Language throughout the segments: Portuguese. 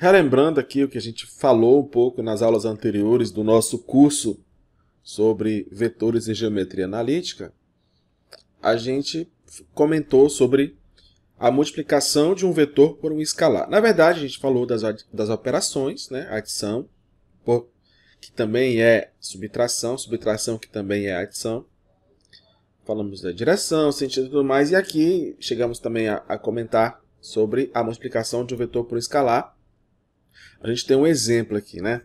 Relembrando aqui o que a gente falou um pouco nas aulas anteriores do nosso curso sobre vetores e geometria analítica, a gente comentou sobre a multiplicação de um vetor por um escalar. Na verdade, a gente falou das, das operações, né? adição, por, que também é subtração, subtração que também é adição. Falamos da direção, sentido e tudo mais, e aqui chegamos também a, a comentar sobre a multiplicação de um vetor por um escalar, a gente tem um exemplo aqui, né?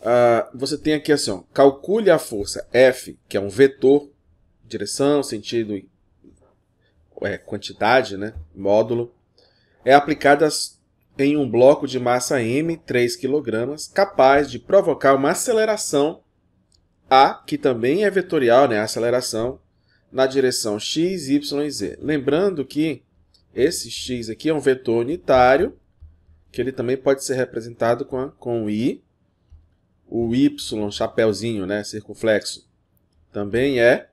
Uh, você tem aqui assim, ó, calcule a força F, que é um vetor, direção, sentido é, quantidade, né? módulo, é aplicada em um bloco de massa M, 3 kg, capaz de provocar uma aceleração A, que também é vetorial, né? aceleração, na direção x, y e z. Lembrando que esse x aqui é um vetor unitário, que ele também pode ser representado com, a, com o I, o Y, chapéuzinho, né, circunflexo, também é,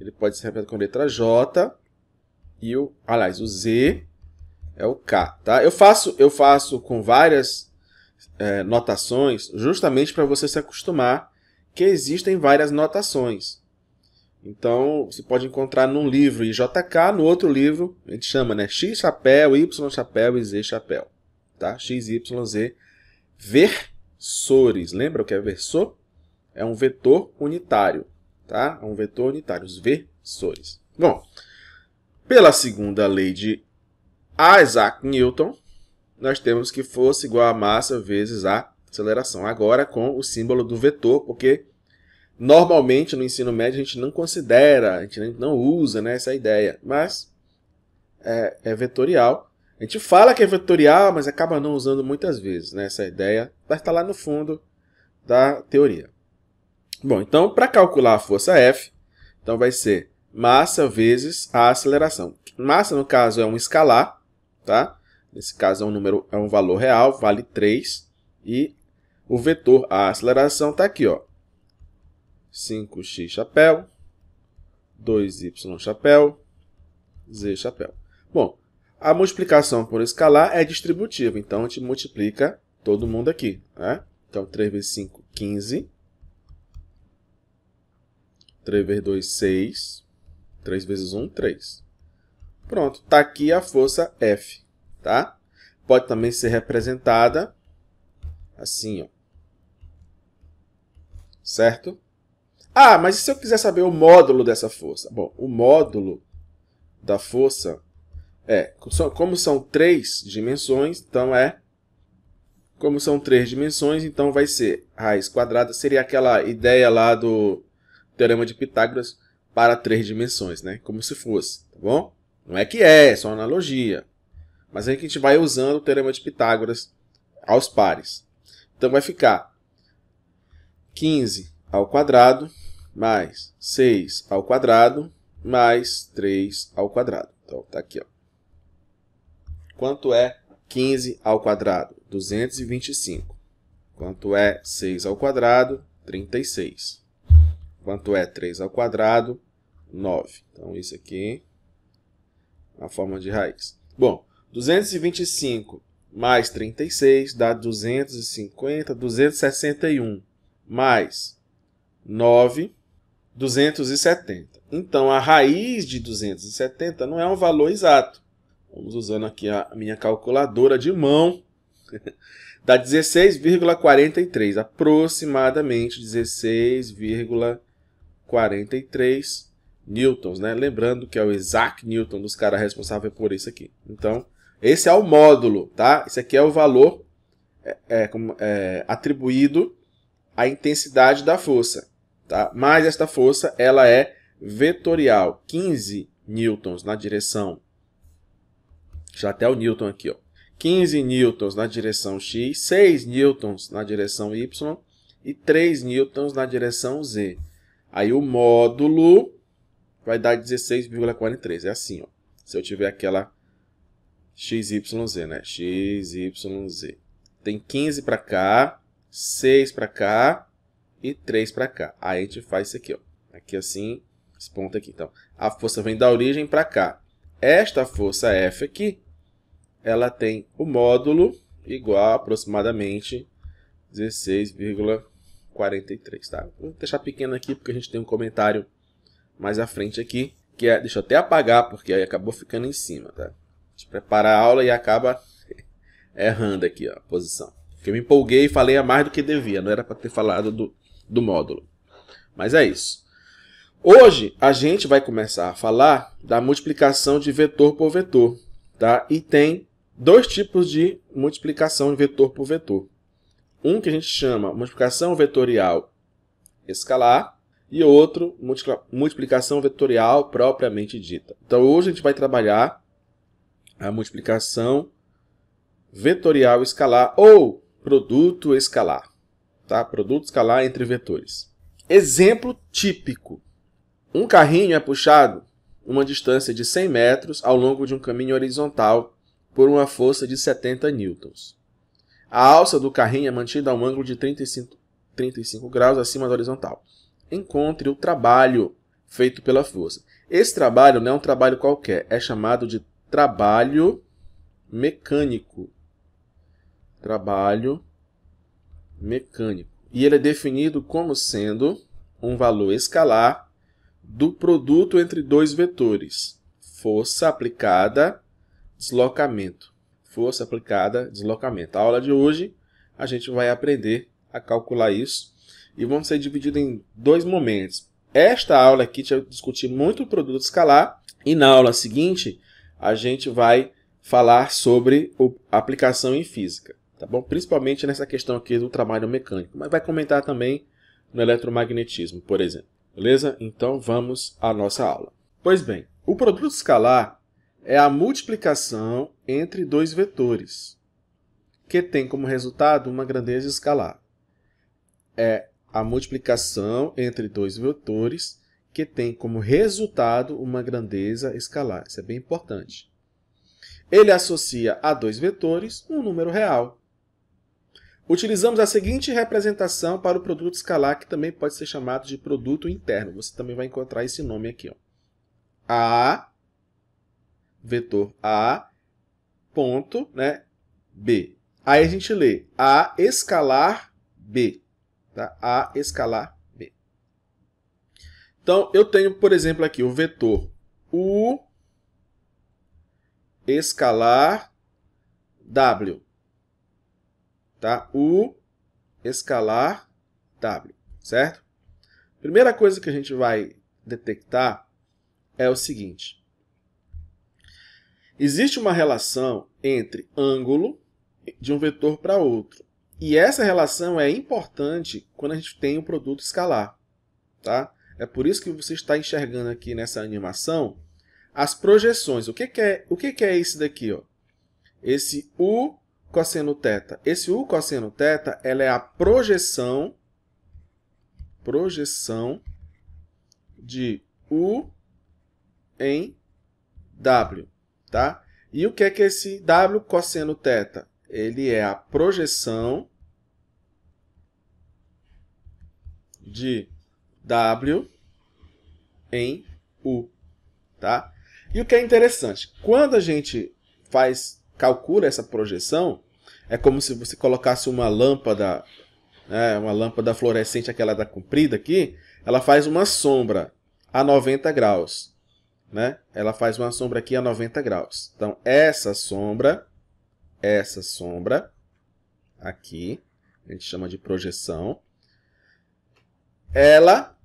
ele pode ser representado com a letra J, e o, aliás, o Z é o K, tá? Eu faço, eu faço com várias é, notações justamente para você se acostumar que existem várias notações. Então, você pode encontrar num livro IJK, no outro livro, a gente chama, né? X chapéu, Y chapéu e Z chapéu tá? XYZ. Versores. Lembra o que é versor? É um vetor unitário, tá? É um vetor unitário, os versores. Bom, pela segunda lei de Isaac Newton, nós temos que força igual a massa vezes a aceleração. Agora com o símbolo do vetor, porque normalmente no ensino médio a gente não considera, a gente não usa né, essa ideia, mas é, é vetorial. A gente fala que é vetorial, mas acaba não usando muitas vezes né, essa ideia, mas está lá no fundo da teoria. Bom, então, para calcular a força F, então vai ser massa vezes a aceleração. Massa, no caso, é um escalar, tá? Nesse caso é um número, é um valor real, vale 3. E o vetor a aceleração está aqui, ó. 5x chapéu, 2y chapéu, z chapéu. Bom, a multiplicação por escalar é distributiva, então a gente multiplica todo mundo aqui. Né? Então, 3 vezes 5, 15. 3 vezes 2, 6. 3 vezes 1, 3. Pronto, está aqui a força F. Tá? Pode também ser representada assim, ó. certo? Ah, mas e se eu quiser saber o módulo dessa força? Bom, o módulo da força é, como são três dimensões, então é. Como são três dimensões, então vai ser raiz quadrada, seria aquela ideia lá do Teorema de Pitágoras para três dimensões, né? Como se fosse, tá bom? Não é que é, é só uma analogia. Mas é que a gente vai usando o Teorema de Pitágoras aos pares. Então vai ficar 15 ao quadrado mais 6 ao quadrado mais 3 ao quadrado. Então tá aqui, ó. Quanto é 15 ao quadrado? 225. Quanto é 6 ao quadrado? 36. Quanto é 3 ao quadrado? 9. Então, isso aqui é a forma de raiz. Bom, 225 mais 36 dá 250, 261 mais 9, 270. Então, a raiz de 270 não é um valor exato. Vamos usando aqui a minha calculadora de mão. Dá 16,43, aproximadamente 16,43 newtons, né? Lembrando que é o Isaac Newton dos caras responsável por isso aqui. Então, esse é o módulo, tá? Esse aqui é o valor é, é, é, atribuído à intensidade da força, tá? Mas esta força, ela é vetorial, 15 newtons na direção já até o Newton aqui, ó. 15 newtons na direção x, 6 newtons na direção y e 3 newtons na direção z. Aí o módulo vai dar 16,43. É assim, ó. Se eu tiver aquela xyz, né? xyz. Tem 15 para cá, 6 para cá e 3 para cá. Aí a gente faz isso aqui, ó. Aqui assim, esse ponto aqui. Então, a força vem da origem para cá. Esta força F aqui ela tem o módulo igual a aproximadamente 16,43, tá? Vou deixar pequeno aqui porque a gente tem um comentário mais à frente aqui, que é, deixa eu até apagar porque aí acabou ficando em cima, tá? A gente prepara a aula e acaba errando aqui, ó, a posição. Porque eu me empolguei e falei a mais do que devia, não era para ter falado do, do módulo. Mas é isso. Hoje a gente vai começar a falar da multiplicação de vetor por vetor, tá? E tem dois tipos de multiplicação vetor por vetor. Um que a gente chama multiplicação vetorial escalar e outro multiplicação vetorial propriamente dita. Então hoje a gente vai trabalhar a multiplicação vetorial escalar ou produto escalar, tá? Produto escalar entre vetores. Exemplo típico. Um carrinho é puxado uma distância de 100 metros ao longo de um caminho horizontal por uma força de 70 newtons. A alça do carrinho é mantida a um ângulo de 35, 35 graus acima da horizontal. Encontre o trabalho feito pela força. Esse trabalho não é um trabalho qualquer, é chamado de trabalho mecânico. Trabalho mecânico. E ele é definido como sendo um valor escalar do produto entre dois vetores, força aplicada deslocamento. Força aplicada, deslocamento. A aula de hoje a gente vai aprender a calcular isso e vamos ser divididos em dois momentos. Esta aula aqui a gente discutir muito o produto escalar e na aula seguinte a gente vai falar sobre a aplicação em física, tá bom? Principalmente nessa questão aqui do trabalho mecânico, mas vai comentar também no eletromagnetismo, por exemplo. Beleza? Então vamos à nossa aula. Pois bem, o produto escalar é a multiplicação entre dois vetores, que tem como resultado uma grandeza escalar. É a multiplicação entre dois vetores que tem como resultado uma grandeza escalar. Isso é bem importante. Ele associa a dois vetores um número real. Utilizamos a seguinte representação para o produto escalar, que também pode ser chamado de produto interno. Você também vai encontrar esse nome aqui. Ó. A vetor A, ponto, né, B. Aí a gente lê A escalar B, tá? A escalar B. Então, eu tenho, por exemplo, aqui o vetor U escalar W, tá? U escalar W, certo? Primeira coisa que a gente vai detectar é o seguinte. Existe uma relação entre ângulo de um vetor para outro. E essa relação é importante quando a gente tem um produto escalar. Tá? É por isso que você está enxergando aqui nessa animação as projeções. O que, que é, o que, que é esse daqui? Ó? Esse U cosseno θ. Esse U cosseno θ é a projeção, projeção de U em W tá? E o que é que esse W cosseno θ? Ele é a projeção de W em U, tá? E o que é interessante, quando a gente faz calcula essa projeção, é como se você colocasse uma lâmpada, né, uma lâmpada fluorescente, aquela da comprida aqui, ela faz uma sombra a 90 graus né? Ela faz uma sombra aqui a 90 graus. Então, essa sombra, essa sombra aqui, a gente chama de projeção, ela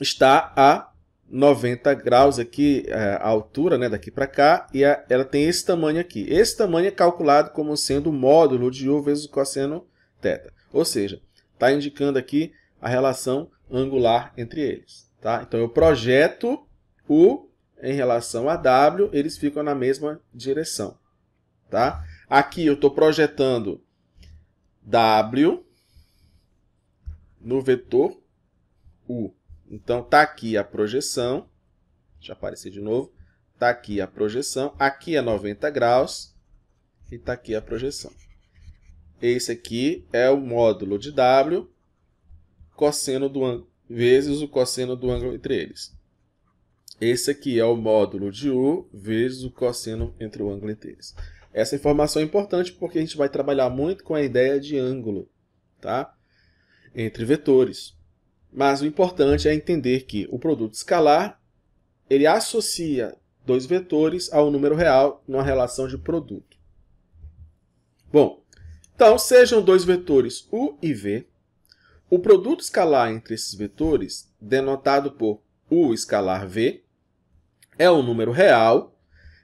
está a 90 graus aqui, é, a altura, né, daqui para cá, e a, ela tem esse tamanho aqui. Esse tamanho é calculado como sendo o módulo de U vezes o cosseno θ. Ou seja, está indicando aqui a relação angular entre eles. Tá? Então, eu projeto U em relação a W, eles ficam na mesma direção. Tá? Aqui eu estou projetando W no vetor U. Então, está aqui a projeção. Deixa eu aparecer de novo. Está aqui a projeção. Aqui é 90 graus. E está aqui a projeção. Esse aqui é o módulo de W, cosseno do ângulo, vezes o cosseno do ângulo entre eles. Esse aqui é o módulo de U vezes o cosseno entre o ângulo e Essa informação é importante porque a gente vai trabalhar muito com a ideia de ângulo, tá? Entre vetores. Mas o importante é entender que o produto escalar, ele associa dois vetores ao número real numa relação de produto. Bom, então sejam dois vetores U e V, o produto escalar entre esses vetores, denotado por U escalar V, é um número real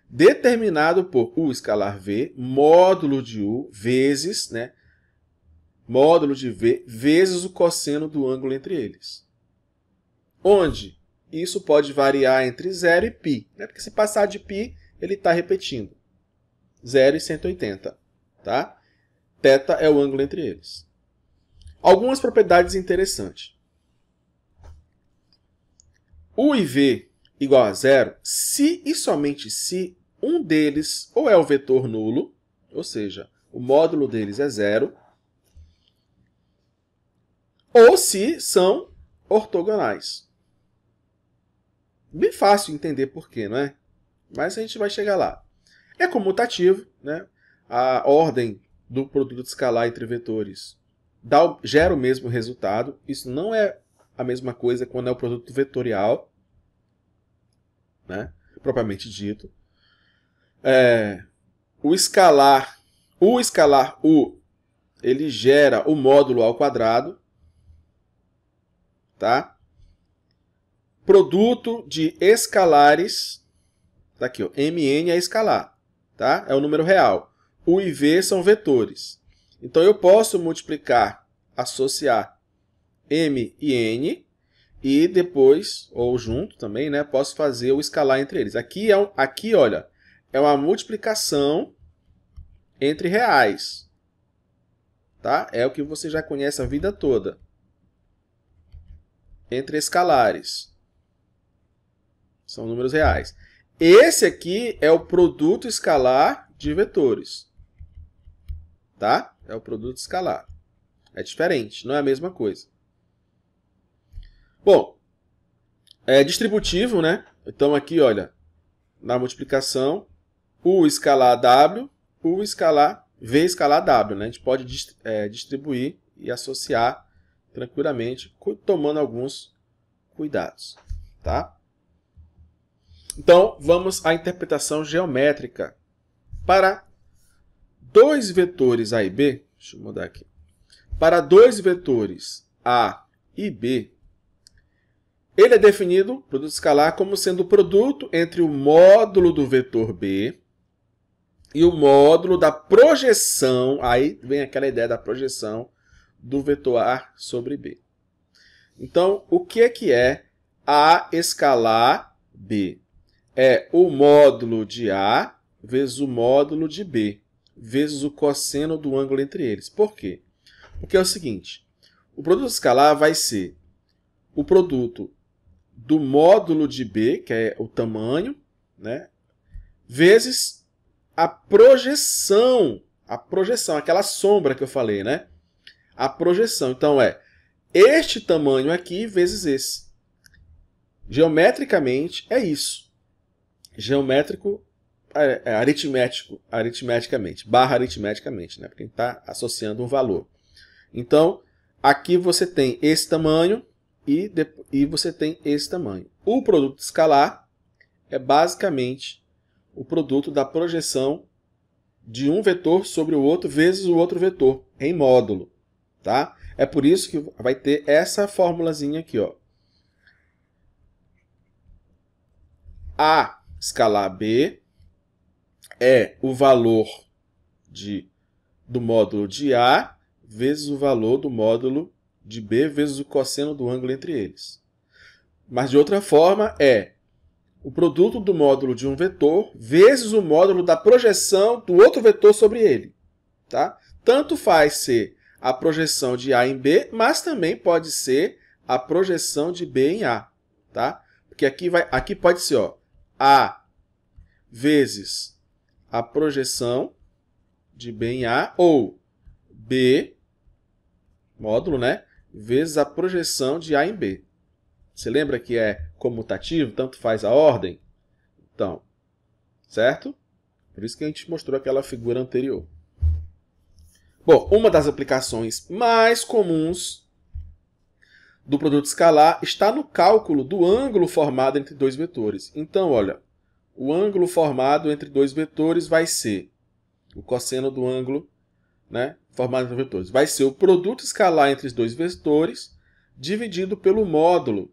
determinado por U escalar V, módulo de U, vezes, né? Módulo de V, vezes o cosseno do ângulo entre eles. Onde isso pode variar entre 0 e π, né? Porque se passar de π, ele está repetindo. 0 e 180, tá? Teta é o ângulo entre eles. Algumas propriedades interessantes. U e V igual a zero se e somente se um deles ou é o vetor nulo, ou seja, o módulo deles é zero, ou se são ortogonais. Bem fácil entender por quê, não é? Mas a gente vai chegar lá. É comutativo, né? A ordem do produto escalar entre vetores dá, gera o mesmo resultado. Isso não é a mesma coisa quando é o produto vetorial né? propriamente dito. É, o escalar, o escalar U, ele gera o módulo ao quadrado, tá? Produto de escalares, tá aqui, ó, Mn é escalar, tá? É o número real. U e V são vetores. Então, eu posso multiplicar, associar M e N, e depois, ou junto também, né, posso fazer o escalar entre eles. Aqui, é um, aqui olha, é uma multiplicação entre reais. Tá? É o que você já conhece a vida toda. Entre escalares. São números reais. Esse aqui é o produto escalar de vetores. Tá? É o produto escalar. É diferente, não é a mesma coisa. Bom, é distributivo, né? Então aqui, olha, na multiplicação, U escalar W, U escalar V escalar W, né? A gente pode é, distribuir e associar tranquilamente, tomando alguns cuidados, tá? Então, vamos à interpretação geométrica. Para dois vetores A e B, deixa eu mudar aqui. Para dois vetores A e B, ele é definido, produto escalar, como sendo o produto entre o módulo do vetor B e o módulo da projeção, aí vem aquela ideia da projeção do vetor A sobre B. Então, o que é que é A escalar B? É o módulo de A vezes o módulo de B, vezes o cosseno do ângulo entre eles. Por quê? Porque é o seguinte, o produto escalar vai ser o produto do módulo de B, que é o tamanho, né, vezes a projeção, a projeção, aquela sombra que eu falei, né? A projeção. Então é este tamanho aqui vezes esse. Geometricamente é isso. Geométrico é, é aritmético, aritmeticamente, barra aritmeticamente, né? Porque está associando um valor. Então, aqui você tem esse tamanho e, e você tem esse tamanho. O produto escalar é basicamente o produto da projeção de um vetor sobre o outro vezes o outro vetor em módulo, tá? É por isso que vai ter essa formulazinha aqui, ó. A escalar B é o valor de, do módulo de A vezes o valor do módulo de B vezes o cosseno do ângulo entre eles. Mas de outra forma é o produto do módulo de um vetor vezes o módulo da projeção do outro vetor sobre ele. Tá? Tanto faz ser a projeção de A em B, mas também pode ser a projeção de B em A. Tá? Porque aqui, vai, aqui pode ser ó, A vezes a projeção de B em A ou B, módulo, né? vezes a projeção de A em B. Você lembra que é comutativo, tanto faz a ordem? Então, certo? Por isso que a gente mostrou aquela figura anterior. Bom, uma das aplicações mais comuns do produto escalar está no cálculo do ângulo formado entre dois vetores. Então, olha, o ângulo formado entre dois vetores vai ser o cosseno do ângulo né, formadas nos vetores? Vai ser o produto escalar entre os dois vetores dividido pelo módulo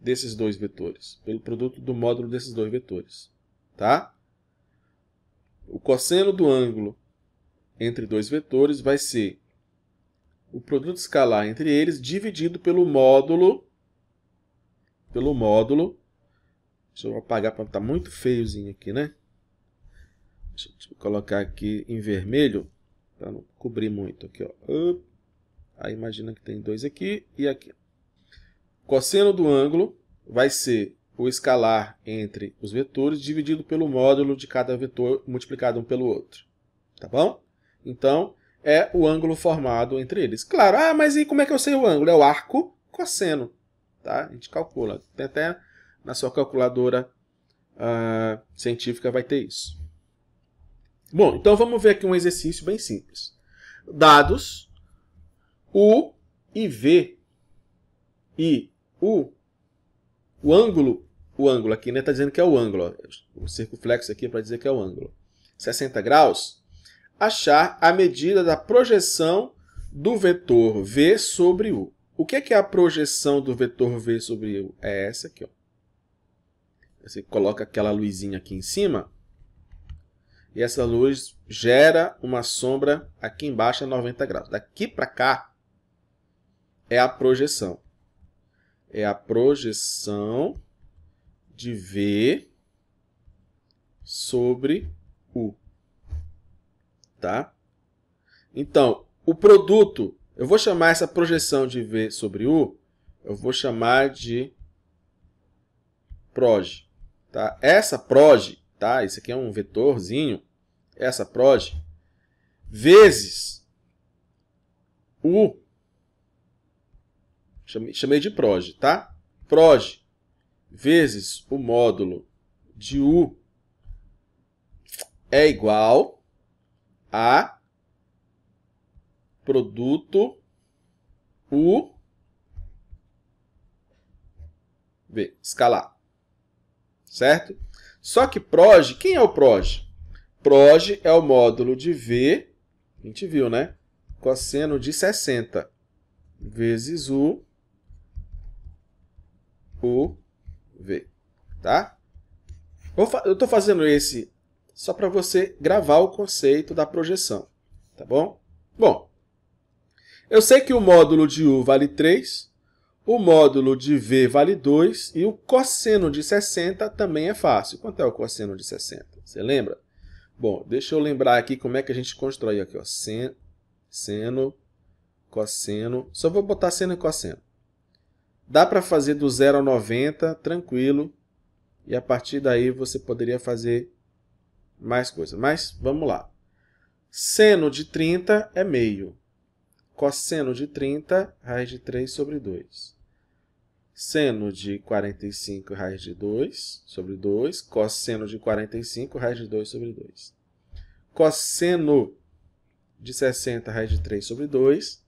desses dois vetores, pelo produto do módulo desses dois vetores, tá? O cosseno do ângulo entre dois vetores vai ser o produto escalar entre eles dividido pelo módulo pelo módulo deixa eu apagar para não tá muito feiozinho aqui né deixa eu colocar aqui em vermelho para não cobrir muito aqui, ó. Up. Aí imagina que tem dois aqui e aqui. Cosseno do ângulo vai ser o escalar entre os vetores dividido pelo módulo de cada vetor multiplicado um pelo outro. Tá bom? Então, é o ângulo formado entre eles. Claro, ah, mas e como é que eu sei o ângulo? É o arco cosseno. Tá? A gente calcula. Tem até na sua calculadora uh, científica vai ter isso. Bom, então vamos ver aqui um exercício bem simples. Dados U e V e U, o ângulo, o ângulo aqui, né? Está dizendo que é o ângulo. O circunflexo aqui é para dizer que é o ângulo. 60 graus. Achar a medida da projeção do vetor V sobre U. O que é, que é a projeção do vetor V sobre U? É essa aqui. Ó. Você coloca aquela luzinha aqui em cima e essa luz gera uma sombra aqui embaixo a 90 graus. Daqui para cá é a projeção. É a projeção de V sobre U. Tá? Então, o produto, eu vou chamar essa projeção de V sobre U, eu vou chamar de proj. Tá? Essa proj, tá? Isso aqui é um vetorzinho, essa prod, vezes o. Chamei de prod, tá? Prod vezes o módulo de U é igual a produto U V, escalar. Certo? Só que prod, quem é o prod? Proj é o módulo de V, a gente viu, né? Cosseno de 60 vezes U, U, V, tá? Eu estou fazendo esse só para você gravar o conceito da projeção, tá bom? Bom, eu sei que o módulo de U vale 3, o módulo de V vale 2 e o cosseno de 60 também é fácil. Quanto é o cosseno de 60? Você lembra? Bom, deixa eu lembrar aqui como é que a gente constrói aqui, ó. Sen, seno, cosseno. Só vou botar seno e cosseno. Dá para fazer do 0 a 90, tranquilo. E a partir daí você poderia fazer mais coisas. Mas vamos lá. Seno de 30 é meio. Cosseno de 30, raiz de 3 sobre 2 seno de 45 raiz de 2 sobre 2, cosseno de 45 raiz de 2 sobre 2. Cosseno de 60 raiz de 3 sobre 2,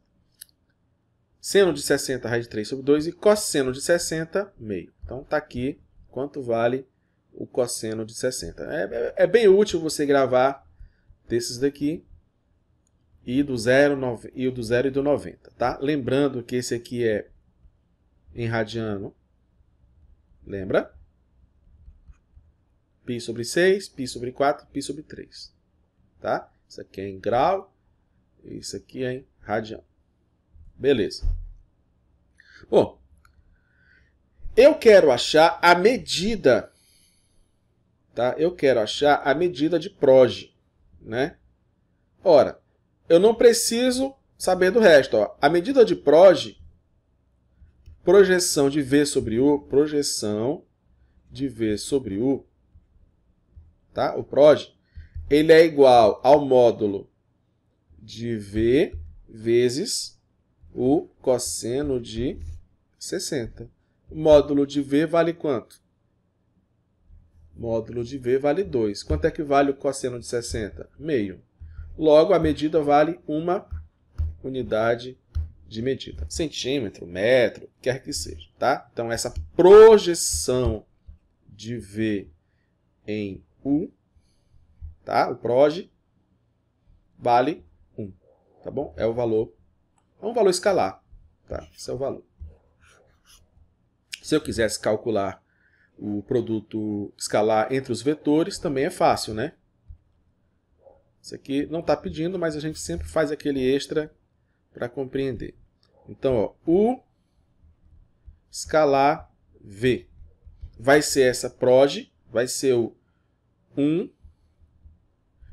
seno de 60 raiz de 3 sobre 2 e cosseno de 60 meio. Então está aqui quanto vale o cosseno de 60. É, é, é, bem útil você gravar desses daqui e do 0 e do 0 e do 90, tá? Lembrando que esse aqui é em radiano. Lembra? π sobre 6, π sobre 4, π sobre 3. Tá? Isso aqui é em grau, isso aqui é em radiano. Beleza. Bom, eu quero achar a medida, tá? Eu quero achar a medida de proje, né? Ora, eu não preciso saber do resto, ó. A medida de proje projeção de V sobre U, projeção de V sobre U, tá? o PROD, ele é igual ao módulo de V vezes o cosseno de 60. O módulo de V vale quanto? Módulo de V vale 2. Quanto é que vale o cosseno de 60? Meio. Logo, a medida vale uma unidade de medida. Centímetro, metro, quer que seja, tá? Então, essa projeção de V em U, tá? O proj vale 1, tá bom? É o valor, é um valor escalar, tá? Esse é o valor. Se eu quisesse calcular o produto escalar entre os vetores, também é fácil, né? Isso aqui não está pedindo, mas a gente sempre faz aquele extra para compreender. Então, ó, U escalar V. Vai ser essa proge, vai ser o 1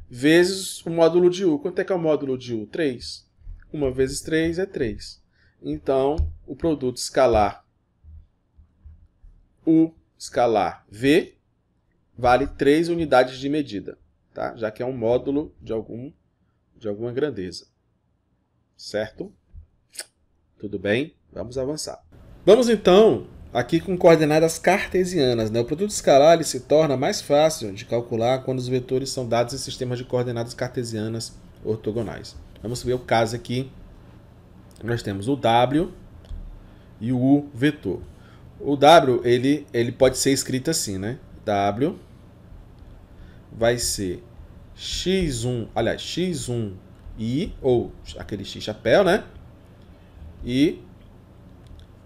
vezes o módulo de U. Quanto é que é o módulo de U? 3. 1 vezes 3 é 3. Então, o produto escalar U escalar V vale 3 unidades de medida, tá? já que é um módulo de, algum, de alguma grandeza certo? Tudo bem? Vamos avançar. Vamos então aqui com coordenadas cartesianas. Né? O produto escalar se torna mais fácil de calcular quando os vetores são dados em sistemas de coordenadas cartesianas ortogonais. Vamos ver o caso aqui. Nós temos o W e o U vetor. O W ele, ele pode ser escrito assim, né? W vai ser x1, aliás, x1 I, ou aquele X chapéu, né? E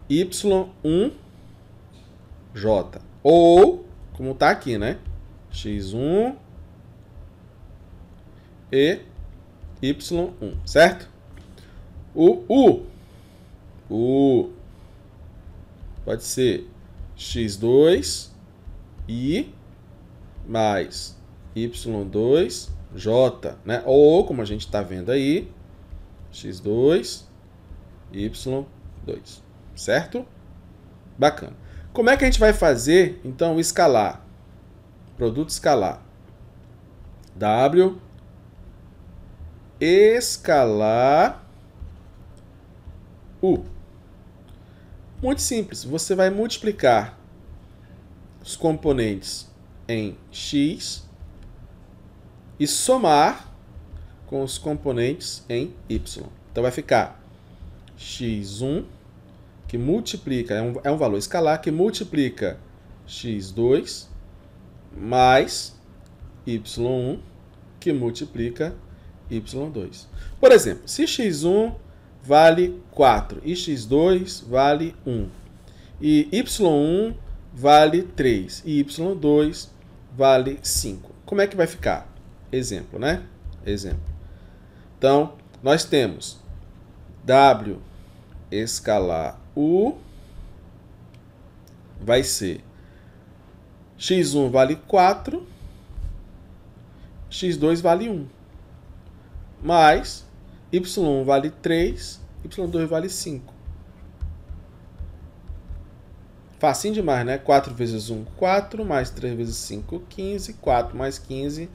Y1J. Ou, como tá aqui, né? X1 e Y1, certo? O U. O pode ser X2 e mais Y2 J, né? Ou, como a gente está vendo aí, X2, Y2, certo? Bacana. Como é que a gente vai fazer, então, escalar? Produto escalar. W, escalar U. Muito simples, você vai multiplicar os componentes em x e somar com os componentes em y. Então vai ficar x1 que multiplica, é um, é um valor escalar que multiplica x2 mais y1 que multiplica y2. Por exemplo, se x1 vale 4 e x2 vale 1 e y1 vale 3 e y2 vale 5, como é que vai ficar? Exemplo, né? Exemplo. Então, nós temos W escalar U vai ser x1 vale 4, x2 vale 1, mais y1 vale 3, y2 vale 5. Facinho demais, né? 4 vezes 1, 4, mais 3 vezes 5, 15, 4 mais 15,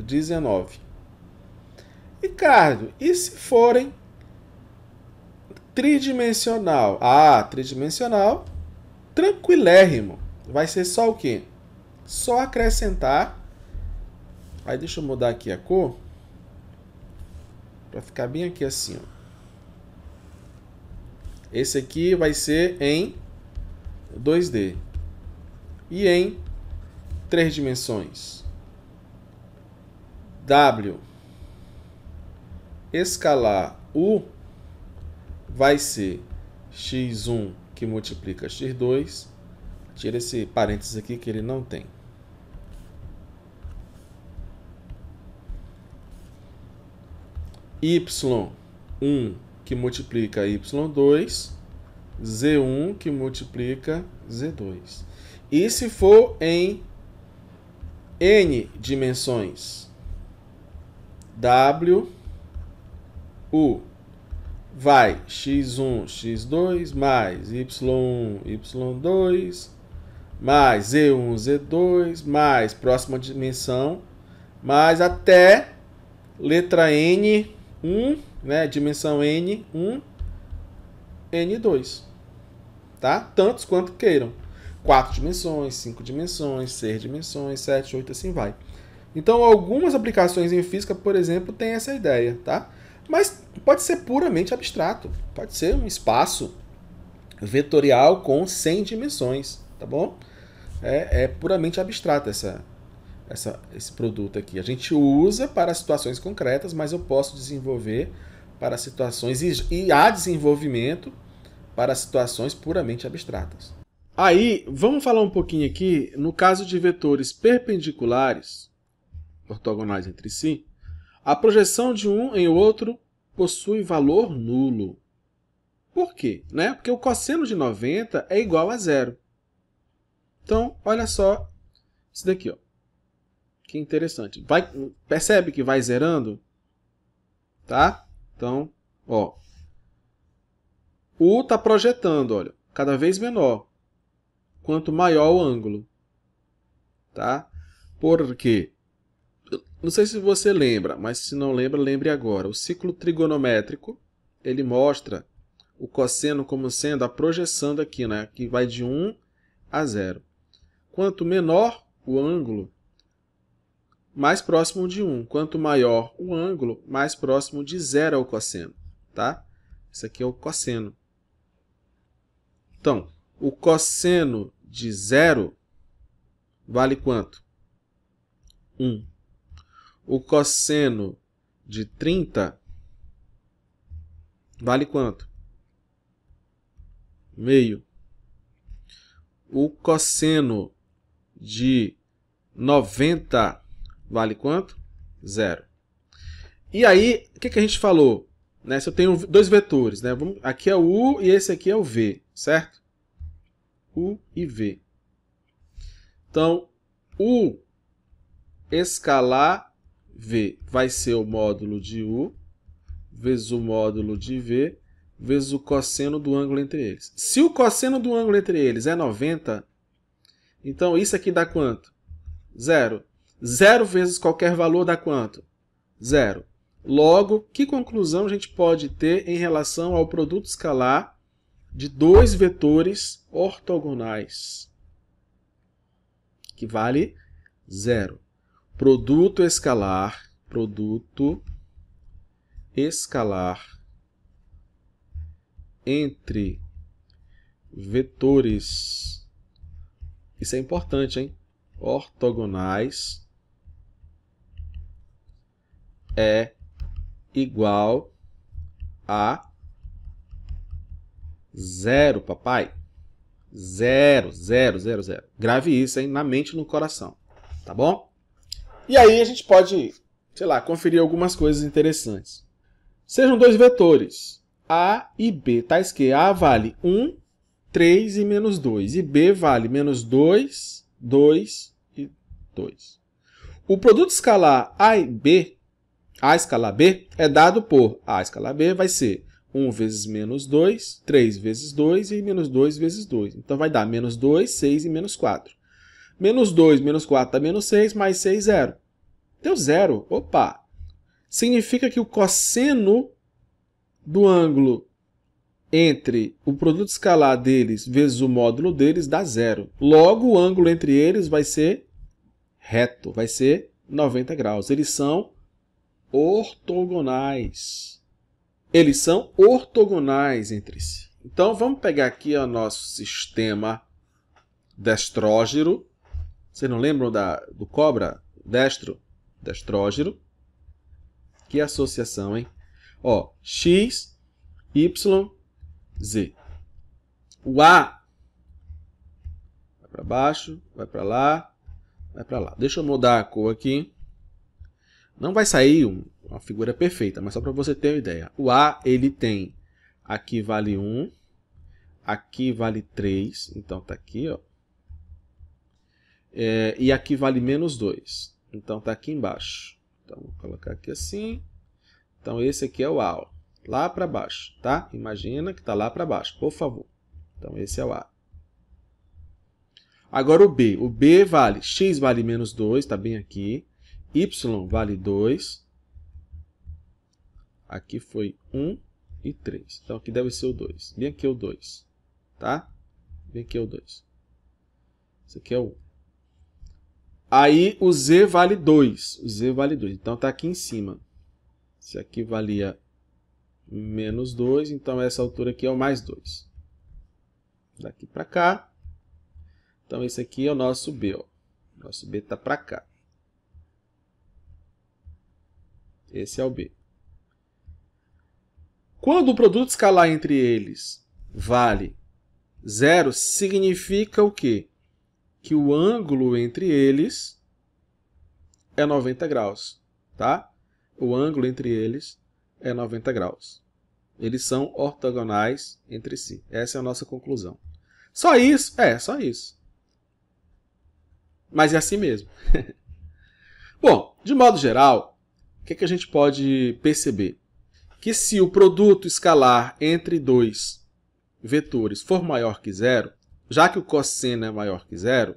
19. Ricardo, e se forem tridimensional? Ah, tridimensional, tranquilérrimo. Vai ser só o quê? Só acrescentar. Aí deixa eu mudar aqui a cor. Para ficar bem aqui assim, ó. Esse aqui vai ser em 2D. E em três dimensões. W escalar U vai ser x1 que multiplica x2. Tira esse parênteses aqui que ele não tem. y1 que multiplica y2, z1 que multiplica z2. E se for em n dimensões? W U vai x1, x2 mais y1, y2 mais z1, z2 mais próxima dimensão mais até letra n1, né, dimensão n1, n2. Tá? Tantos quanto queiram. Quatro dimensões, cinco dimensões, seis dimensões, sete, oito, assim vai. Então, algumas aplicações em física, por exemplo, têm essa ideia, tá? Mas pode ser puramente abstrato, pode ser um espaço vetorial com 100 dimensões, tá bom? É, é puramente abstrato essa, essa, esse produto aqui. A gente usa para situações concretas, mas eu posso desenvolver para situações e, e há desenvolvimento para situações puramente abstratas. Aí, vamos falar um pouquinho aqui, no caso de vetores perpendiculares, ortogonais entre si, a projeção de um em outro possui valor nulo. Por quê? Né? Porque o cosseno de 90 é igual a zero. Então, olha só isso daqui. Ó. Que interessante. Vai, percebe que vai zerando? Tá? Então, ó. O está projetando, olha, cada vez menor. Quanto maior o ângulo. Tá? Por quê? Não sei se você lembra, mas se não lembra, lembre agora. O ciclo trigonométrico, ele mostra o cosseno como sendo a projeção daqui, né? que vai de 1 a 0. Quanto menor o ângulo, mais próximo de 1. Quanto maior o ângulo, mais próximo de 0 é o cosseno. Tá? Isso aqui é o cosseno. Então, o cosseno de 0 vale quanto? 1 o cosseno de 30 vale quanto? Meio. O cosseno de 90 vale quanto? Zero. E aí, o que, que a gente falou? Né? Se eu tenho dois vetores, né? aqui é o U e esse aqui é o V, certo? U e V. Então, U escalar V vai ser o módulo de U, vezes o módulo de V, vezes o cosseno do ângulo entre eles. Se o cosseno do ângulo entre eles é 90, então isso aqui dá quanto? Zero. Zero vezes qualquer valor dá quanto? Zero. Logo, que conclusão a gente pode ter em relação ao produto escalar de dois vetores ortogonais? Que vale zero produto escalar, produto escalar entre vetores. Isso é importante, hein? Ortogonais é igual a zero, papai. Zero, zero, zero, zero. Grave isso, hein? Na mente e no coração. Tá bom? E aí a gente pode, sei lá, conferir algumas coisas interessantes. Sejam dois vetores. A e B, tais tá que A vale 1, 3 e menos 2. E B vale menos 2, 2 e 2. O produto escalar A e B, A escalar B, é dado por A escalar B vai ser 1 vezes menos 2, 3 vezes 2 e menos 2 vezes 2. Então, vai dar menos 2, 6 e menos 4. Menos 2 menos 4 dá menos 6, mais 6, 0. Deu zero. Opa! Significa que o cosseno do ângulo entre o produto escalar deles vezes o módulo deles dá zero. Logo, o ângulo entre eles vai ser reto, vai ser 90 graus. Eles são ortogonais. Eles são ortogonais entre si. Então, vamos pegar aqui o nosso sistema destrógero. Vocês não lembram da, do cobra destro? destrógeno. Que é associação, hein? Ó, X, Y, Z. O A vai para baixo, vai para lá, vai para lá. Deixa eu mudar a cor aqui. Não vai sair uma figura perfeita, mas só para você ter uma ideia. O A, ele tem, aqui vale 1, aqui vale 3, então tá aqui, ó. É, e aqui vale menos 2. Então está aqui embaixo. Então vou colocar aqui assim. Então esse aqui é o A, ó. lá para baixo, tá? Imagina que está lá para baixo, por favor. Então esse é o A. Agora o B. O B vale, x vale menos 2, está bem aqui. Y vale 2. Aqui foi 1 e 3. Então aqui deve ser o 2. Bem aqui é o 2, tá? Bem aqui é o 2. Esse aqui é o 1. Aí o Z vale 2. O Z vale 2. Então está aqui em cima. Isso aqui valia menos 2. Então essa altura aqui é o mais 2. Daqui para cá. Então esse aqui é o nosso B. Ó. Nosso B está para cá. Esse é o B. Quando o produto escalar entre eles vale zero, significa o quê? que o ângulo entre eles é 90 graus, tá? O ângulo entre eles é 90 graus. Eles são ortogonais entre si. Essa é a nossa conclusão. Só isso? É, só isso. Mas é assim mesmo. Bom, de modo geral, o que, é que a gente pode perceber? Que se o produto escalar entre dois vetores for maior que zero, já que o cosseno é maior que zero,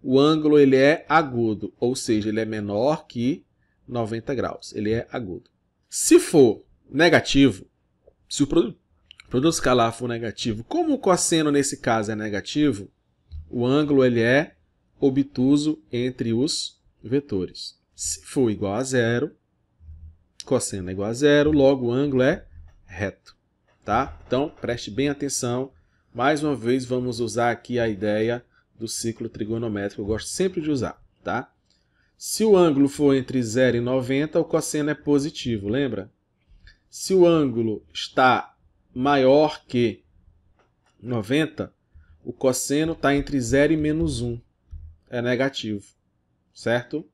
o ângulo ele é agudo, ou seja, ele é menor que 90 graus. Ele é agudo. Se for negativo, se o produto, produto escalar for negativo, como o cosseno nesse caso é negativo, o ângulo ele é obtuso entre os vetores. Se for igual a zero, cosseno é igual a zero, logo o ângulo é reto. Tá? Então, preste bem atenção mais uma vez, vamos usar aqui a ideia do ciclo trigonométrico, eu gosto sempre de usar, tá? Se o ângulo for entre 0 e 90, o cosseno é positivo, lembra? Se o ângulo está maior que 90, o cosseno está entre 0 e menos 1, é negativo, certo?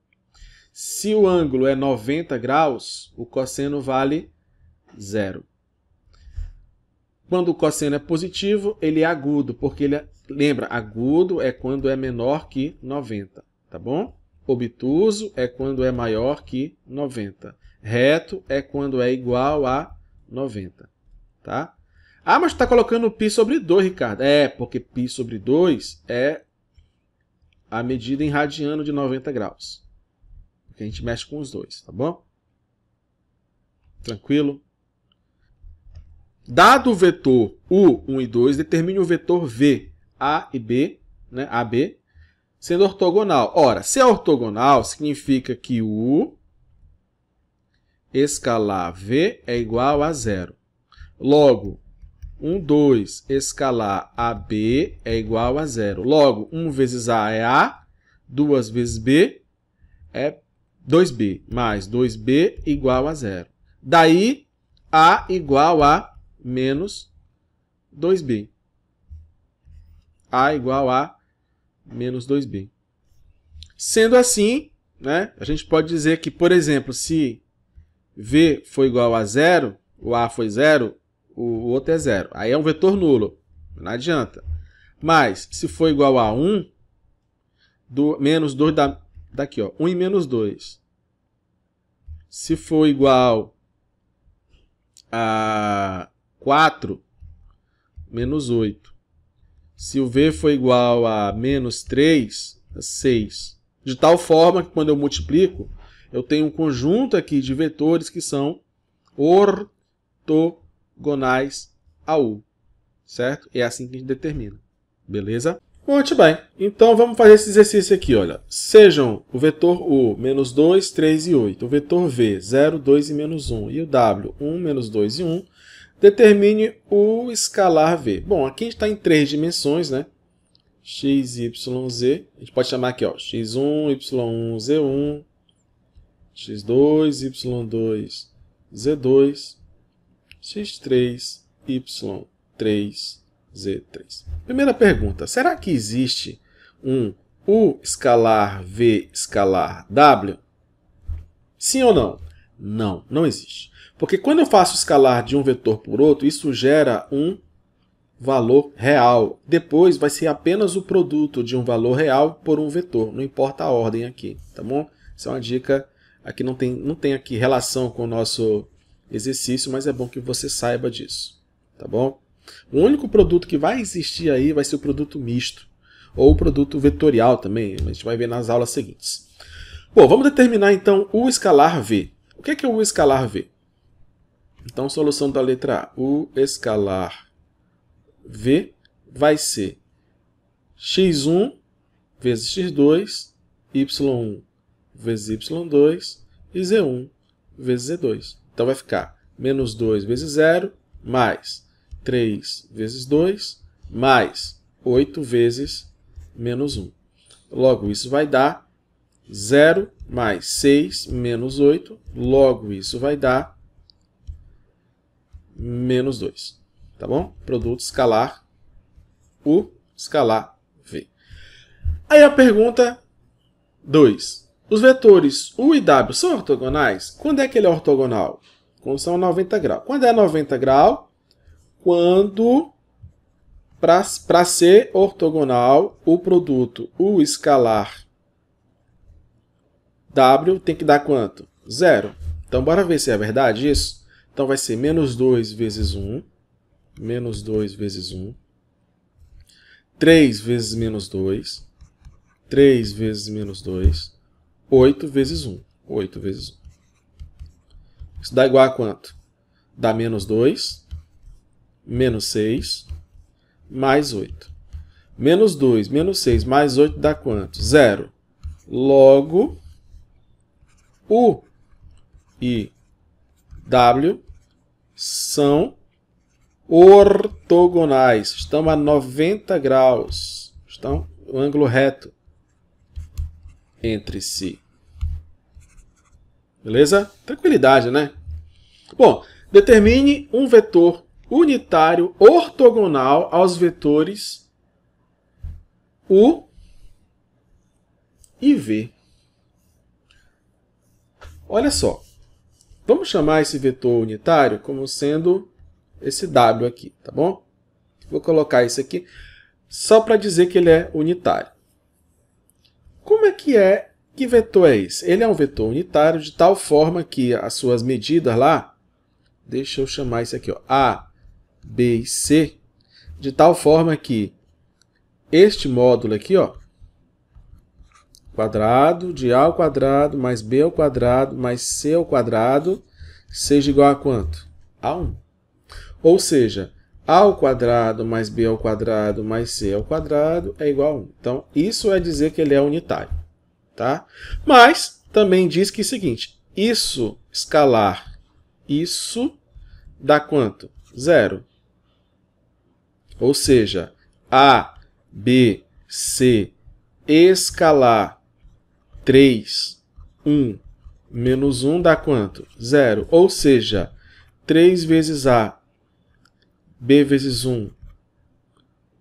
Se o ângulo é 90 graus, o cosseno vale zero. Quando o cosseno é positivo, ele é agudo, porque ele é, lembra, agudo é quando é menor que 90, tá bom? Obtuso é quando é maior que 90. Reto é quando é igual a 90, tá? Ah, mas está colocando π sobre 2, Ricardo. É, porque π sobre 2 é a medida em radiano de 90 graus. Porque a gente mexe com os dois, tá bom? Tranquilo? Dado o vetor U, 1 e 2, determine o vetor V, A e B, né, AB, sendo ortogonal. Ora, se é ortogonal, significa que U escalar V é igual a zero. Logo, 1, 2, escalar AB é igual a zero. Logo, 1 vezes A é A, 2 vezes B é 2B, mais 2B igual a zero. Daí, A igual a menos 2b. A igual a menos 2b. Sendo assim, né, a gente pode dizer que, por exemplo, se v foi igual a zero, o a foi zero, o outro é zero. Aí é um vetor nulo, não adianta. Mas, se for igual a 1, do, menos 2 da, daqui, ó, 1 e menos 2. Se for igual a 4 menos 8. Se o v for igual a menos 3, 6. É de tal forma que quando eu multiplico, eu tenho um conjunto aqui de vetores que são ortogonais a U. Certo? É assim que a gente determina. Beleza? Muito bem. Então vamos fazer esse exercício aqui, olha. Sejam o vetor U, menos 2, 3 e 8. O vetor V, 0, 2 e menos 1. E o W, 1, menos 2 e 1. Determine o escalar V. Bom, aqui a gente está em três dimensões, né? X, Y, Z. A gente pode chamar aqui, ó, X1, Y1, Z1, X2, Y2, Z2, X3, Y3, Z3. Primeira pergunta, será que existe um U escalar V escalar W? Sim ou não? Não, não existe. Porque quando eu faço escalar de um vetor por outro, isso gera um valor real. Depois vai ser apenas o produto de um valor real por um vetor, não importa a ordem aqui, tá bom? Isso é uma dica, aqui não tem, não tem aqui relação com o nosso exercício, mas é bom que você saiba disso, tá bom? O único produto que vai existir aí vai ser o produto misto, ou o produto vetorial também, a gente vai ver nas aulas seguintes. Bom, vamos determinar então o escalar V. O que é, que é o escalar V? Então, a solução da letra A, U escalar V vai ser x1 vezes x2, y1 vezes y2 e z1 vezes z2. Então, vai ficar menos 2 vezes 0, mais 3 vezes 2, mais 8 vezes menos 1. Logo, isso vai dar 0 mais 6 menos 8, logo isso vai dar menos 2. Tá bom? Produto escalar U escalar V. Aí a pergunta 2. Os vetores U e W são ortogonais? Quando é que ele é ortogonal? Quando são 90 graus. Quando é 90 graus? Quando, para ser ortogonal, o produto U escalar W tem que dar quanto? Zero. Então, bora ver se é verdade isso? Então vai ser menos 2 vezes 1, menos 2 vezes 1, 3 vezes menos 2, 3 vezes menos 2, 8 vezes 1, 8 vezes 1. Isso dá igual a quanto? Dá menos 2, menos 6, mais 8. Menos 2, menos 6, mais 8 dá quanto? Zero. Logo, o I W são ortogonais. Estão a 90 graus. Estão o ângulo reto entre si. Beleza? Tranquilidade, né? Bom, determine um vetor unitário ortogonal aos vetores U e V. Olha só. Vamos chamar esse vetor unitário como sendo esse W aqui, tá bom? Vou colocar isso aqui só para dizer que ele é unitário. Como é que é? Que vetor é esse? Ele é um vetor unitário de tal forma que as suas medidas lá, deixa eu chamar isso aqui, ó, A, B e C, de tal forma que este módulo aqui, ó, quadrado de A ao quadrado mais B ao quadrado mais C ao quadrado seja igual a quanto? A 1. Ou seja, A ao quadrado mais B ao quadrado mais C ao quadrado é igual a 1. Então, isso é dizer que ele é unitário. Tá? Mas, também diz que é o seguinte, isso escalar isso dá quanto? Zero. Ou seja, A, B, C escalar 3, 1, menos 1 dá quanto? Zero. Ou seja, 3 vezes A, B vezes 1,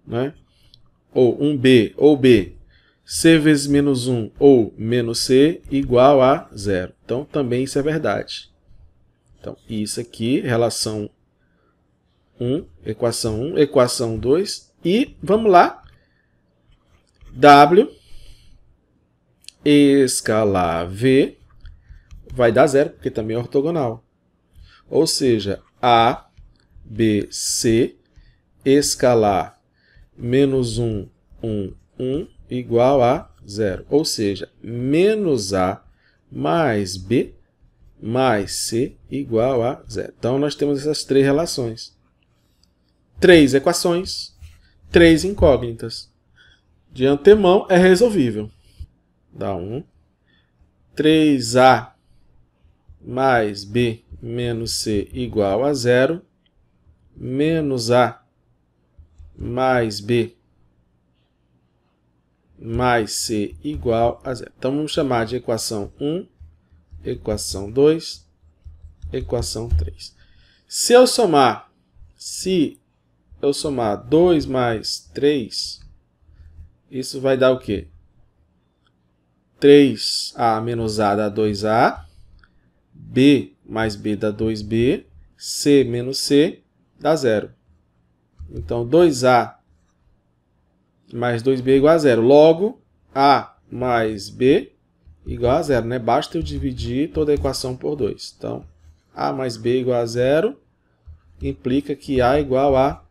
né? ou 1B, ou B, C vezes menos 1, ou menos C, igual a zero. Então, também isso é verdade. Então, isso aqui, relação 1, equação 1, equação 2, e vamos lá, W escalar V vai dar zero, porque também é ortogonal. Ou seja, A, B, C, escalar menos 1, 1, 1, igual a zero. Ou seja, menos A mais B mais C igual a zero. Então, nós temos essas três relações. Três equações, três incógnitas. De antemão, é resolvível dá 1. 3A mais B menos C igual a zero, menos A mais B mais C igual a zero. Então, vamos chamar de equação 1, equação 2, equação 3. Se eu somar, se eu somar 2 mais 3, isso vai dar o quê? 3a menos a dá 2a, b mais b dá 2b, c menos c dá zero. Então, 2a mais 2b é igual a zero. Logo, a mais b igual a zero. Né? Basta eu dividir toda a equação por 2. Então, a mais b é igual a zero implica que a é igual a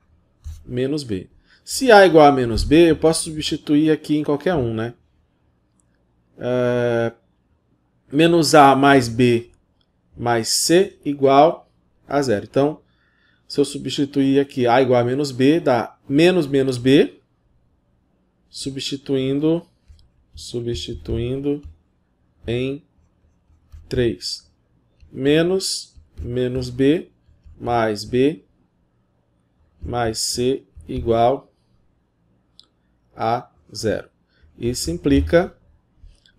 menos b. Se a é igual a menos b, eu posso substituir aqui em qualquer um, né? é, menos A mais B mais C igual a zero. Então, se eu substituir aqui A igual a menos B, dá menos menos B, substituindo, substituindo em 3. Menos menos B mais B mais C igual a zero. Isso implica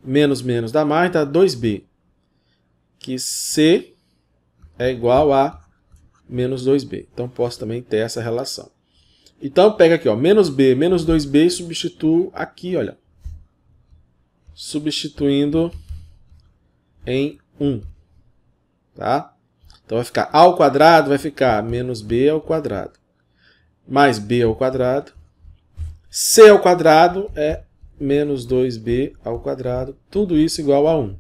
menos menos da dá 2b. Que C é igual a menos 2b. Então, posso também ter essa relação. Então, pega aqui, ó, menos b, menos 2b, e substituo aqui, olha. Substituindo em 1. Tá? Então, vai ficar a ao quadrado, vai ficar menos b ao quadrado. Mais b ao quadrado. c ao quadrado é menos 2b ao quadrado, tudo isso igual a 1.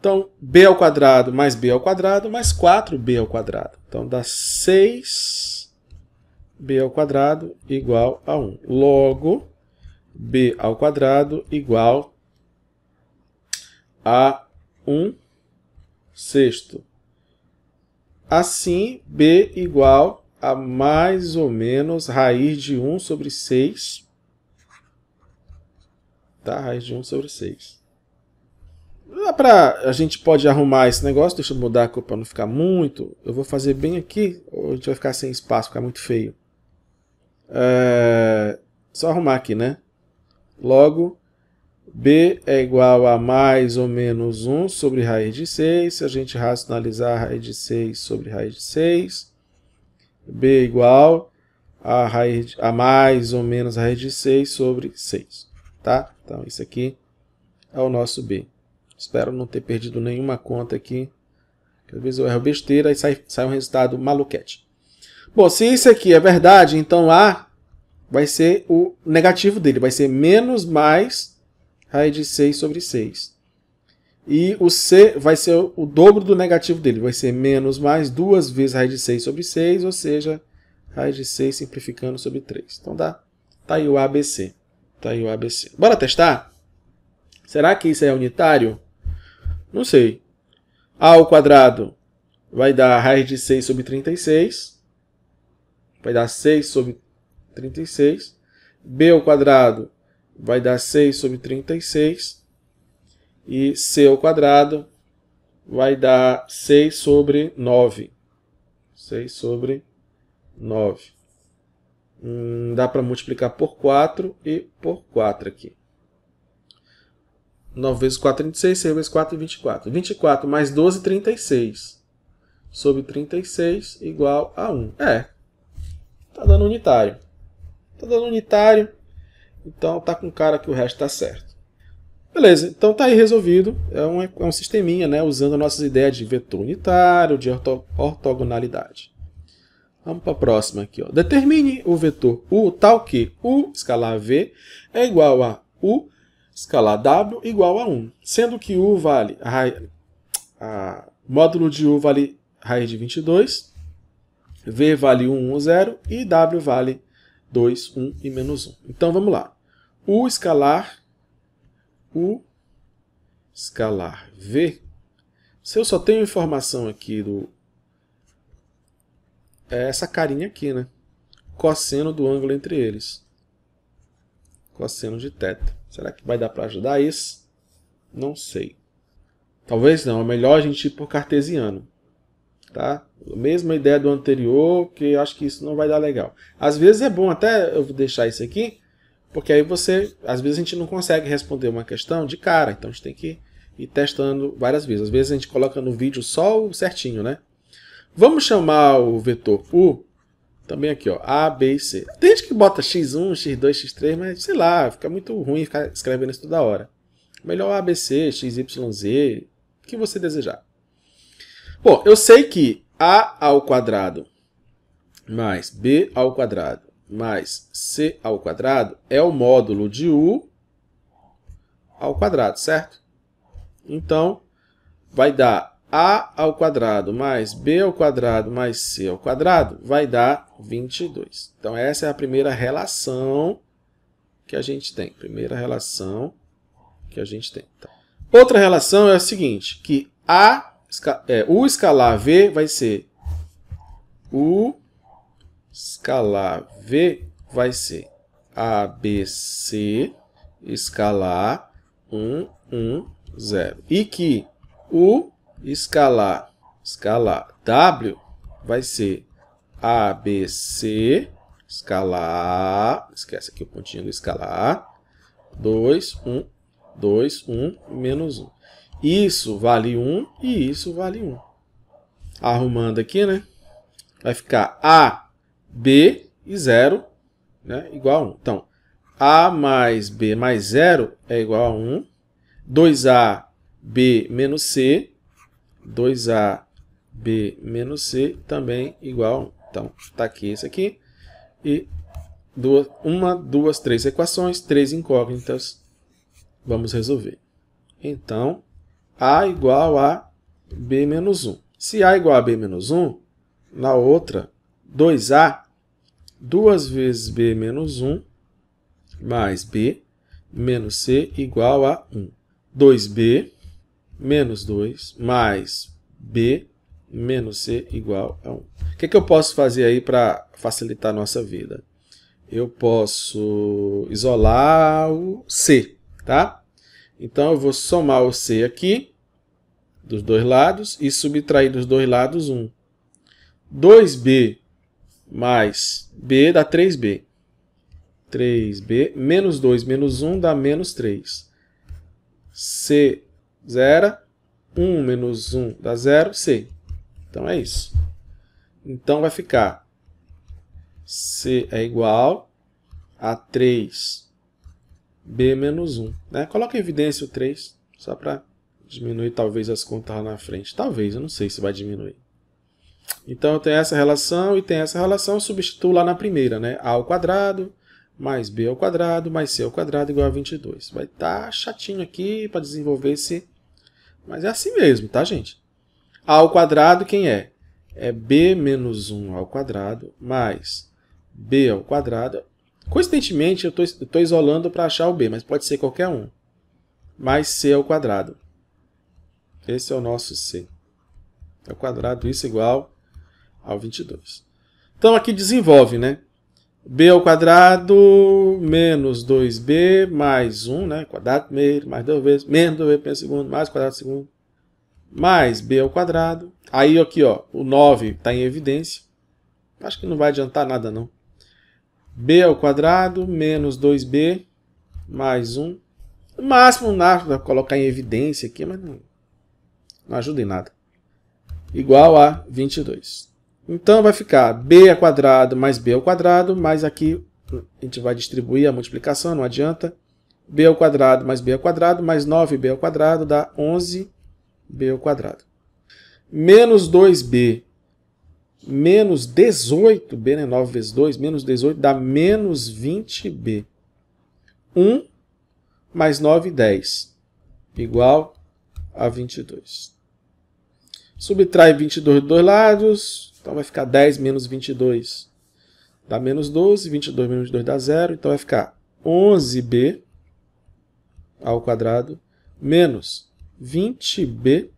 Então, b ao quadrado mais b ao quadrado mais 4b ao quadrado. Então, dá 6b ao quadrado igual a 1. Logo, b ao quadrado igual a 1 sexto. Assim, b igual a mais ou menos raiz de 1 sobre 6 tá? Raiz de 1 sobre 6. Dá pra, a gente pode arrumar esse negócio, deixa eu mudar a cor para não ficar muito. Eu vou fazer bem aqui, ou a gente vai ficar sem espaço, ficar muito feio. É, só arrumar aqui, né? Logo, b é igual a mais ou menos 1 sobre raiz de 6. Se a gente racionalizar raiz de 6 sobre raiz de 6, b é igual a, raiz, de, a mais ou menos a raiz de 6 sobre 6 tá? Então isso aqui é o nosso B. Espero não ter perdido nenhuma conta aqui. Às vezes eu erro besteira e sai, sai um resultado maluquete. Bom, se isso aqui é verdade, então A vai ser o negativo dele. Vai ser menos mais raiz de 6 sobre 6. E o C vai ser o dobro do negativo dele. Vai ser menos mais duas vezes raiz de 6 sobre 6, ou seja, raiz de 6 simplificando sobre 3. Então dá, tá aí o ABC. Tá aí o ABC. Bora testar? Será que isso é unitário? Não sei. A ao quadrado vai dar raiz de 6 sobre 36. Vai dar 6 sobre 36. B ao quadrado vai dar 6 sobre 36. E C ao quadrado vai dar 6 sobre 9. 6 sobre 9. Hum, dá para multiplicar por 4 e por 4 aqui. 9 vezes 4, 36, 6 vezes 4, 24. 24 mais 12, 36. Sobre 36 igual a 1. É, está dando unitário. Está dando unitário, então está com cara que o resto está certo. Beleza, então está aí resolvido. É um, é um sisteminha, né, usando nossas ideias de vetor unitário, de orto, ortogonalidade. Vamos para a próxima aqui. Ó. Determine o vetor U tal que U escalar V é igual a U escalar W igual a 1, sendo que U vale... A, a módulo de U vale raiz de 22, V vale 1, 1, 0 e W vale 2, 1 e menos 1. Então, vamos lá. U escalar, U escalar V, se eu só tenho informação aqui do é essa carinha aqui, né? Cosseno do ângulo entre eles. Cosseno de teta. Será que vai dar para ajudar isso? Não sei. Talvez não, é melhor a gente ir por cartesiano. Tá? Mesma ideia do anterior, que acho que isso não vai dar legal. Às vezes é bom até eu deixar isso aqui, porque aí você, às vezes a gente não consegue responder uma questão de cara, então a gente tem que ir testando várias vezes. Às vezes a gente coloca no vídeo só o certinho, né? Vamos chamar o vetor U também aqui, ó, A, B e C. Tem gente que bota X1, X2, X3, mas sei lá, fica muito ruim ficar escrevendo isso toda hora. Melhor A, B, C, X, Y, Z, o que você desejar. Bom, eu sei que A ao quadrado mais B ao quadrado mais C ao quadrado é o módulo de U ao quadrado, certo? Então, vai dar a ao quadrado mais b ao quadrado mais c ao quadrado vai dar 22. Então, essa é a primeira relação que a gente tem. Primeira relação que a gente tem. Tá. Outra relação é a seguinte, que a, é, o escalar v vai ser u escalar v vai ser ABC escalar 1, 1, 0. E que u escalar, escalar W vai ser ABC, escalar, esquece aqui o pontinho do escalar, 2, 1, 2, 1, menos 1. Isso vale 1 e isso vale 1. Arrumando aqui, né? Vai ficar A, B e 0, né? Igual a 1. Então, A mais B mais 0 é igual a 1. 2A, B menos C 2AB menos C também igual, então está aqui esse aqui, e duas, uma, duas, três equações, três incógnitas, vamos resolver. Então, A igual a B menos 1. Se A igual a B menos 1, na outra, 2A, 2 vezes B menos 1, mais B, menos C, igual a 1. 2B menos 2 mais b menos c igual a 1. O que, é que eu posso fazer aí para facilitar a nossa vida? Eu posso isolar o c, tá? Então, eu vou somar o c aqui, dos dois lados, e subtrair dos dois lados 1. 2b mais b dá 3b. 3b menos 2 menos 1 dá menos 3. c zero, 1 menos 1 dá 0, C. Então é isso. Então vai ficar C é igual a 3 B menos 1. Né? Coloca em evidência o 3, só para diminuir talvez as contas lá na frente. Talvez, eu não sei se vai diminuir. Então eu tenho essa relação e tem essa relação, eu substituo lá na primeira, né? A ao quadrado mais b ao quadrado mais c ao quadrado igual a 22. Vai estar tá chatinho aqui para desenvolver esse mas é assim mesmo, tá, gente? A ao quadrado quem é? É b menos 1 ao quadrado mais b ao quadrado. Coincidentemente, eu estou isolando para achar o b, mas pode ser qualquer um. Mais c ao quadrado. Esse é o nosso c. Ao é quadrado, isso igual ao 22. Então, aqui desenvolve, né? b ao quadrado menos 2b mais 1, né? Quadrado primeiro, mais 2 vezes, menos 2 primeiro segundo, mais quadrado segundo, mais b ao quadrado. Aí aqui, ó, o 9 está em evidência. Acho que não vai adiantar nada, não. b ao quadrado menos 2b mais 1. No máximo, nada colocar em evidência aqui, mas não, não ajuda em nada. Igual a 22. Então vai ficar b ao quadrado mais b ao quadrado, mas aqui a gente vai distribuir a multiplicação, não adianta. b ao quadrado mais b ao quadrado mais 9b ao quadrado dá 11b ao quadrado. Menos 2b menos 18b, né? 9 vezes 2, menos 18 dá menos 20b. 1 mais 9, 10, igual a 22. Subtrai 22 dos dois lados, então vai ficar 10 menos 22. Dá menos 12, 22 menos 2 dá zero, então vai ficar 11b ao quadrado menos 20b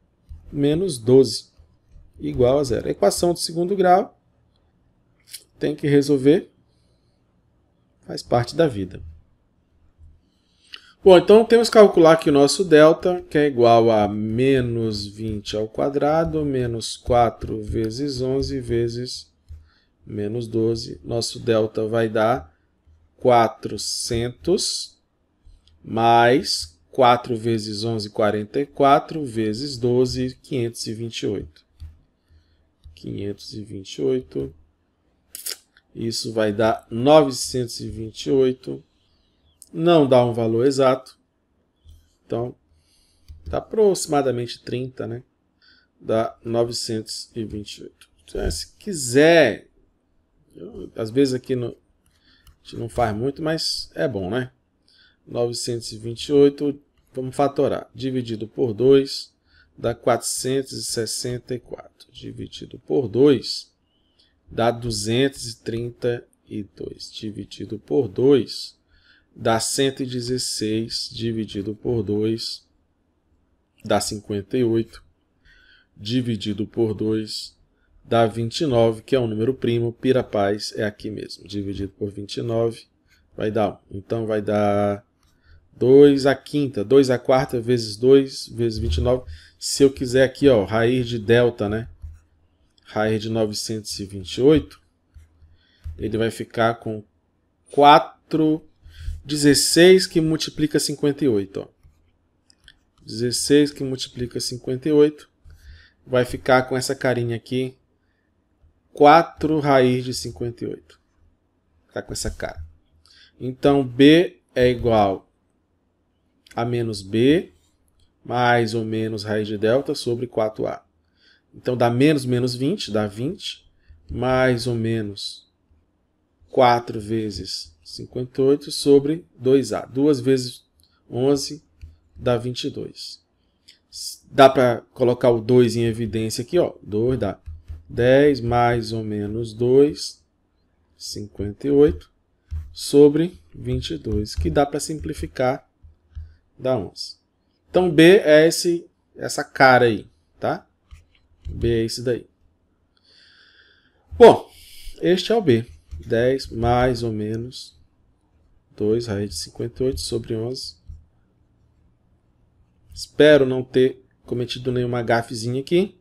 menos 12 igual a zero. A equação de segundo grau tem que resolver, faz parte da vida. Bom, então temos que calcular que o nosso delta, que é igual a menos 20 ao quadrado, menos 4 vezes 11 vezes menos 12. Nosso delta vai dar 400 mais 4 vezes 11, 44, vezes 12, 528. 528. Isso vai dar 928 não dá um valor exato. Então, está aproximadamente 30, né? Dá 928. Então, se quiser, eu, às vezes aqui no, a gente não faz muito, mas é bom, né? 928, vamos fatorar. Dividido por 2 dá 464. Dividido por 2 dá 232. Dividido por 2 dá 116 dividido por 2, dá 58, dividido por 2, dá 29, que é um número primo, pira paz é aqui mesmo, dividido por 29, vai dar 1. Então vai dar 2 a quinta, 2 a quarta vezes 2 vezes 29. Se eu quiser aqui, ó, raiz de delta, né? Raiz de 928, ele vai ficar com 4 16 que multiplica 58. Ó. 16 que multiplica 58 vai ficar com essa carinha aqui. 4 raiz de 58. Tá com essa cara. Então, B é igual a menos B, mais ou menos raiz de delta sobre 4A. Então, dá menos menos 20, dá 20, mais ou menos 4 vezes 58 sobre 2A. 2 vezes 11 dá 22. Dá para colocar o 2 em evidência aqui, ó. 2 dá 10 mais ou menos 2, 58, sobre 22, que dá para simplificar, dá 11. Então, B é esse, essa cara aí, tá? B é esse daí. Bom, este é o B. 10 mais ou menos 2 raiz de 58 sobre 11. Espero não ter cometido nenhuma gafezinha aqui.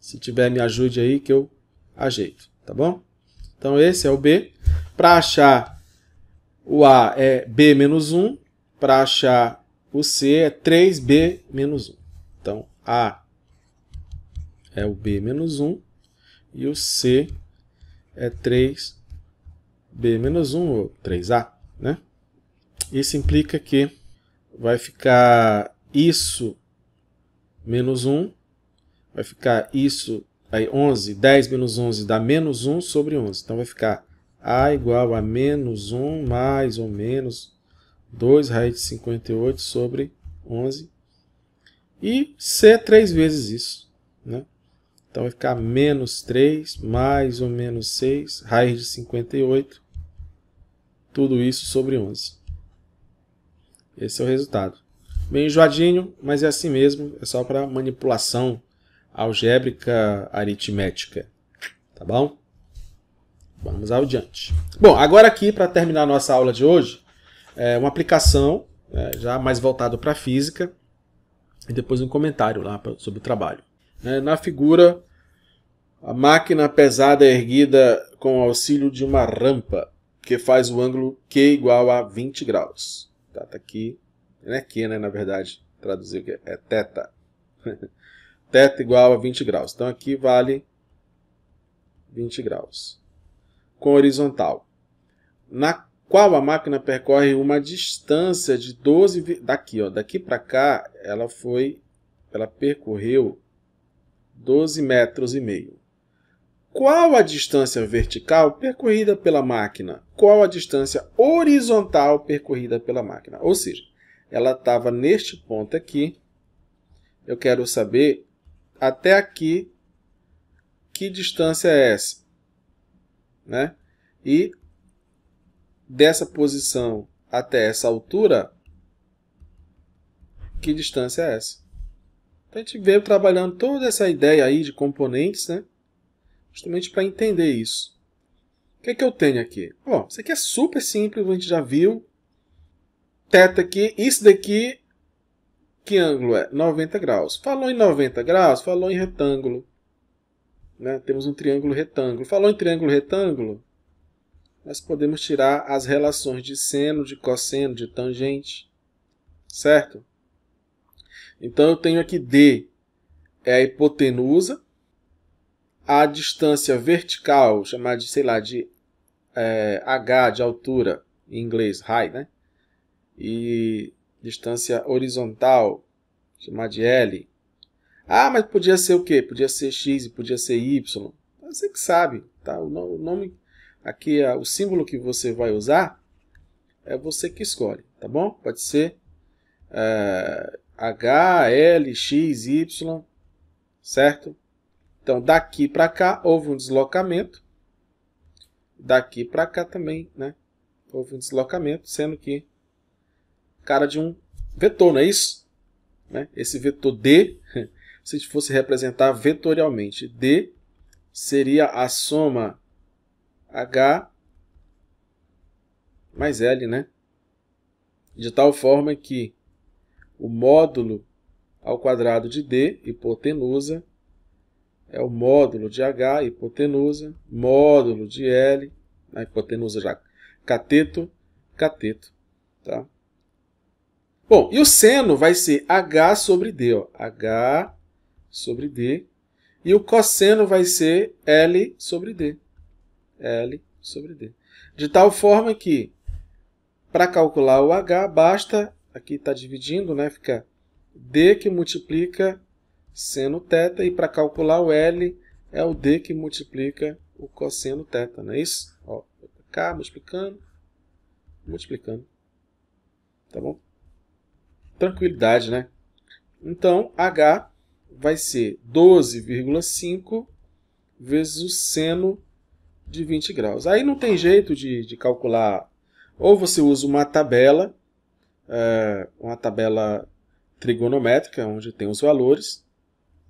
Se tiver, me ajude aí que eu ajeito, tá bom? Então esse é o B. Para achar o A é B menos 1. Para achar o C é 3B menos 1. Então A é o B menos 1 e o C é 3B menos 1 ou 3A. Né? Isso implica que vai ficar isso menos 1, vai ficar isso, aí 11, 10 menos 11 dá menos 1 sobre 11. Então vai ficar A igual a menos 1 mais ou menos 2 raiz de 58 sobre 11. E C é 3 vezes isso. Né? Então vai ficar menos 3 mais ou menos 6 raiz de 58 tudo isso sobre 11. Esse é o resultado. Bem enjoadinho, mas é assim mesmo. É só para manipulação algébrica aritmética. Tá bom? Vamos ao diante. Bom, agora aqui, para terminar nossa aula de hoje, é uma aplicação, é, já mais voltado para física, e depois um comentário lá pra, sobre o trabalho. É, na figura, a máquina pesada é erguida com auxílio de uma rampa que faz o ângulo Q igual a 20 graus. Tá, tá aqui, não é Q, né, na verdade, traduzir que é θ. Teta igual a 20 graus. Então aqui vale 20 graus. Com horizontal, na qual a máquina percorre uma distância de 12 daqui, ó, daqui para cá, ela foi ela percorreu 12 metros e meio. Qual a distância vertical percorrida pela máquina? qual a distância horizontal percorrida pela máquina. Ou seja, ela estava neste ponto aqui. Eu quero saber até aqui que distância é essa. Né? E dessa posição até essa altura, que distância é essa? Então a gente veio trabalhando toda essa ideia aí de componentes, né? justamente para entender isso. O que, é que eu tenho aqui? Bom, isso aqui é super simples, a gente já viu. Teta aqui, isso daqui, que ângulo é? 90 graus. Falou em 90 graus, falou em retângulo. Né? Temos um triângulo retângulo. Falou em triângulo retângulo, nós podemos tirar as relações de seno, de cosseno, de tangente, certo? Então, eu tenho aqui D é a hipotenusa, a distância vertical, chamada de, sei lá, de é, H, de altura, em inglês, high, né? E distância horizontal, chamada de L. Ah, mas podia ser o quê? Podia ser X e podia ser Y. Você que sabe, tá? O nome aqui, é, o símbolo que você vai usar, é você que escolhe, tá bom? Pode ser é, H, L, X, Y, certo? Então, daqui para cá houve um deslocamento. Daqui para cá também, né? Houve um deslocamento, sendo que cara de um vetor, não é isso? Né? Esse vetor D, se fosse representar vetorialmente, D seria a soma H mais L, né? De tal forma que o módulo ao quadrado de D, hipotenusa, é o módulo de H, hipotenusa, módulo de L, a hipotenusa já cateto, cateto. Tá? Bom, e o seno vai ser H sobre D, ó, H sobre D. E o cosseno vai ser L sobre D. L sobre D. De tal forma que, para calcular o H, basta, aqui está dividindo, né, fica D que multiplica seno θ, e para calcular o L é o D que multiplica o cosseno θ, não é isso? Ó, cá, multiplicando, multiplicando. Tá bom? Tranquilidade, né? Então, H vai ser 12,5 vezes o seno de 20 graus. Aí não tem jeito de, de calcular. Ou você usa uma tabela, é, uma tabela trigonométrica, onde tem os valores,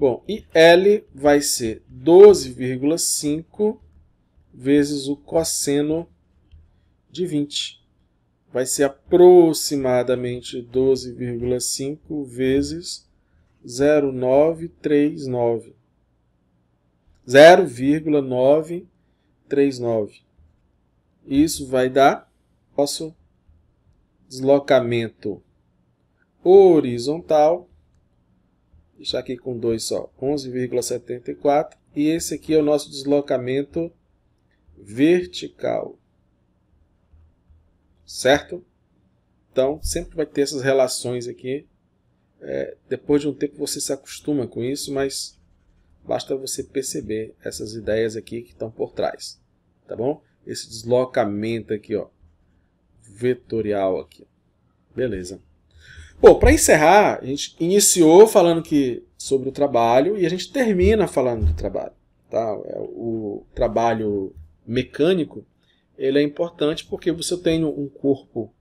Bom, e L vai ser 12,5 vezes o cosseno de 20. Vai ser aproximadamente 12,5 vezes 0,939. 0,939. Isso vai dar nosso deslocamento horizontal está aqui com 2 só, 11,74. E esse aqui é o nosso deslocamento vertical, certo? Então, sempre vai ter essas relações aqui. É, depois de um tempo você se acostuma com isso, mas basta você perceber essas ideias aqui que estão por trás, tá bom? Esse deslocamento aqui, ó, vetorial aqui. Beleza. Bom, para encerrar, a gente iniciou falando que sobre o trabalho e a gente termina falando do trabalho. Tá? É, o trabalho mecânico ele é importante porque se eu tenho um corpo,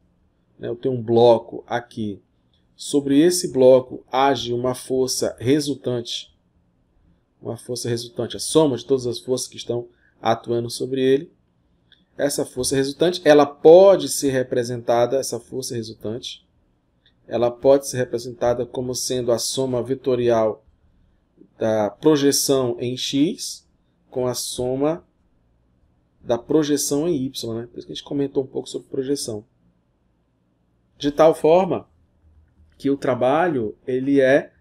né, eu tenho um bloco aqui, sobre esse bloco age uma força resultante, uma força resultante, a soma de todas as forças que estão atuando sobre ele. Essa força resultante, ela pode ser representada, essa força resultante, ela pode ser representada como sendo a soma vetorial da projeção em x com a soma da projeção em y. Né? Por isso que a gente comentou um pouco sobre projeção. De tal forma que o trabalho ele é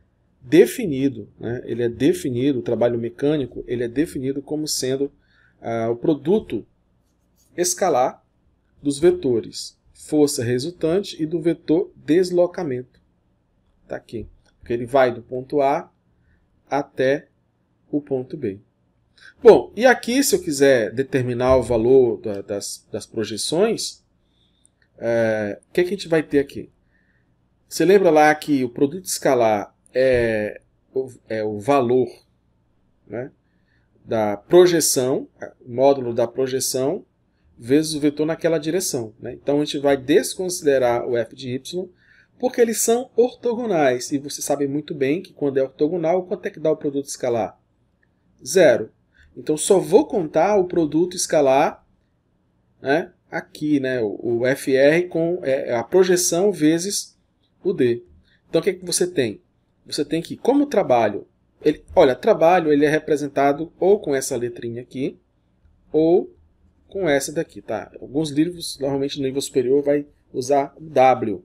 definido, né? ele é definido, o trabalho mecânico, ele é definido como sendo ah, o produto escalar dos vetores força resultante e do vetor deslocamento. Está aqui. Porque ele vai do ponto A até o ponto B. Bom, e aqui, se eu quiser determinar o valor da, das, das projeções, é, o é, que, que a gente vai ter aqui? Você lembra lá que o produto escalar é, é o valor né, da projeção, é, módulo da projeção, vezes o vetor naquela direção. Né? Então a gente vai desconsiderar o f de y porque eles são ortogonais e você sabe muito bem que quando é ortogonal, quanto é que dá o produto escalar? Zero. Então só vou contar o produto escalar né, aqui, né, o, FR com é, é a projeção vezes o D. Então o que, é que você tem? Você tem que, como trabalho, ele, olha, trabalho ele é representado ou com essa letrinha aqui, ou com essa daqui, tá? Alguns livros, normalmente no nível superior, vai usar o W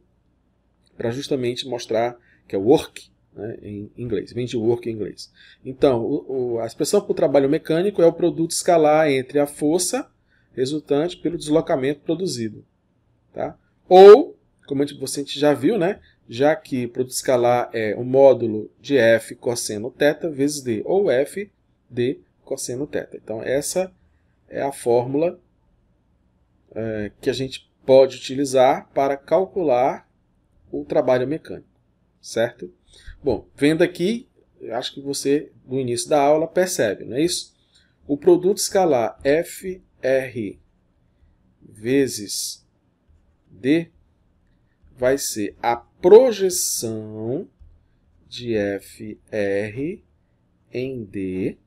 para justamente mostrar que é work né, em inglês, vem de work em inglês. Então, o, o, a expressão para o trabalho mecânico é o produto escalar entre a força resultante pelo deslocamento produzido, tá? Ou, como você a gente já viu, né? Já que produto escalar é o módulo de f cosseno θ vezes d, ou f d cosseno θ. Então, essa é a fórmula é, que a gente pode utilizar para calcular o trabalho mecânico, certo? Bom, vendo aqui, acho que você, no início da aula, percebe, não é isso? O produto escalar FR vezes D vai ser a projeção de FR em D,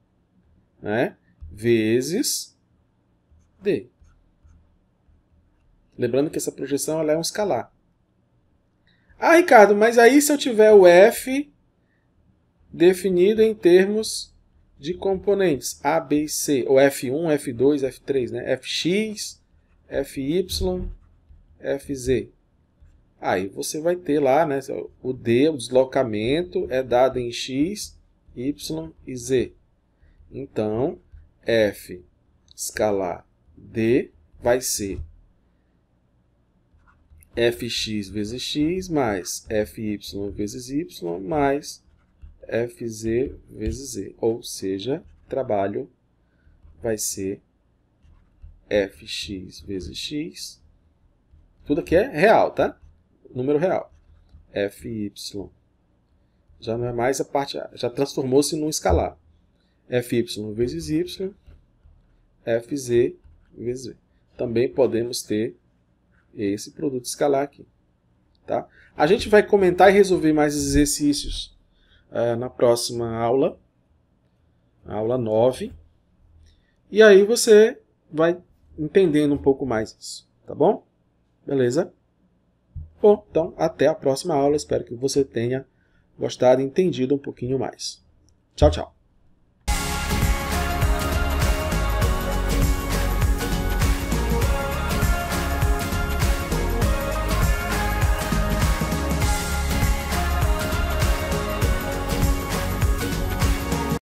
né? Vezes D. Lembrando que essa projeção ela é um escalar. Ah, Ricardo, mas aí se eu tiver o F definido em termos de componentes A, B e C, ou F1, F2, F3, né? Fx, Fy, Fz. Aí você vai ter lá, né, o D, o deslocamento é dado em x, y e z. Então, F escalar D vai ser fx vezes x mais fy vezes y mais fz vezes z. Ou seja, trabalho vai ser fx vezes x. Tudo aqui é real, tá? Número real. fy já não é mais a parte já transformou-se num escalar. fy vezes y, fz vezes V. Também podemos ter esse produto escalar aqui. Tá? A gente vai comentar e resolver mais exercícios uh, na próxima aula, aula 9. E aí você vai entendendo um pouco mais isso, tá bom? Beleza? Bom, então até a próxima aula. Espero que você tenha gostado e entendido um pouquinho mais. Tchau, tchau.